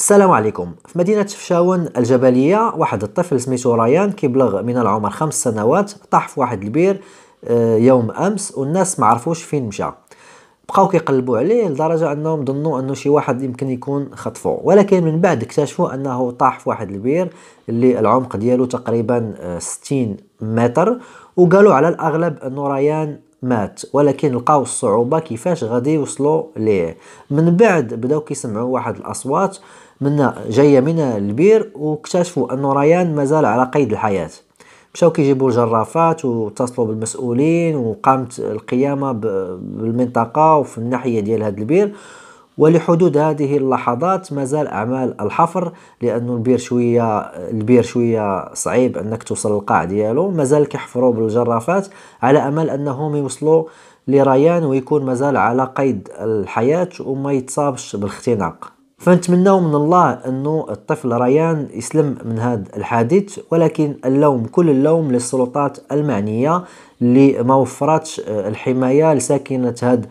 السلام عليكم في مدينة فشاون الجبلية واحد الطفل سميتو ريان كيبلغ من العمر خمس سنوات طاح في واحد البير آه، يوم أمس والناس ما عرفوش فين مشى بقاو كيقلبوا عليه لدرجة أنهم ظنوا أنه شي واحد يمكن يكون خطفه ولكن من بعد اكتشفوا أنه طاح في واحد البير اللي العمق ديالو تقريبا 60 آه، متر وقالوا على الأغلب أنه ريان مات ولكن لقاو الصعوبه كيفاش غادي يوصلوا ليه من بعد بداو كيسمعوا واحد الاصوات من جايه من البير واكتشفوا ان ريان مازال على قيد الحياه مشاو كيجيبوا الجرافات واتصلوا بالمسؤولين وقامت القيامه بالمنطقه وفي الناحيه ديال هذا البير ولحدود هذه اللحظات مازال اعمال الحفر لأن البير شويه البير شويه صعيب انك توصل للقاع ديالو مازال كيحفروا بالجرافات على امل انهم يوصلوا لريان ويكون مازال على قيد الحياه وما يتصابش بالاختناق فنتمناو من الله انه الطفل ريان يسلم من هذا الحادث ولكن اللوم كل اللوم للسلطات المعنيه اللي ما وفرتش الحمايه لساكنه هذا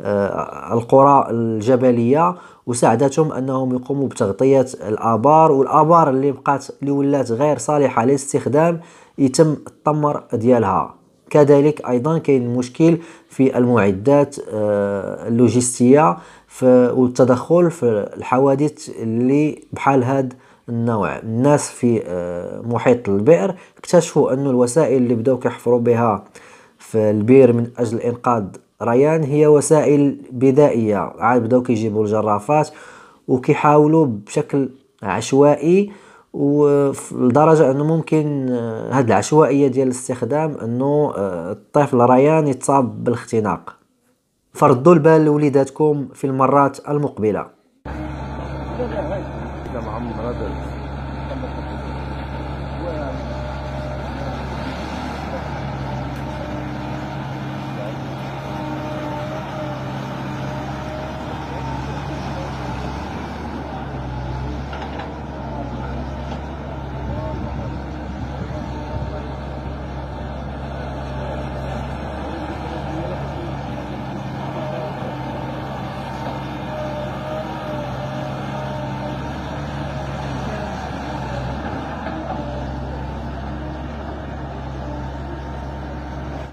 آه، القرى الجبليه وساعدتهم انهم يقوموا بتغطيه الابار والابار اللي بقات اللي ولات غير صالحه للاستخدام يتم التمر ديالها كذلك ايضا كاين مشكل في المعدات آه، اللوجستيه والتدخل في الحوادث اللي بحال هاد النوع الناس في آه، محيط البئر اكتشفوا ان الوسائل اللي بداو كيحفروا بها في البير من اجل انقاذ ريان هي وسائل بدائية عاد بداو كيجيبوا الجرافات وكيحاولوا بشكل عشوائي ولدرجة انه ممكن هاد العشوائية ديال الاستخدام انه آه، الطفل ريان يتصاب بالاختناق فردوا البال لوليداتكم في المرات المقبلة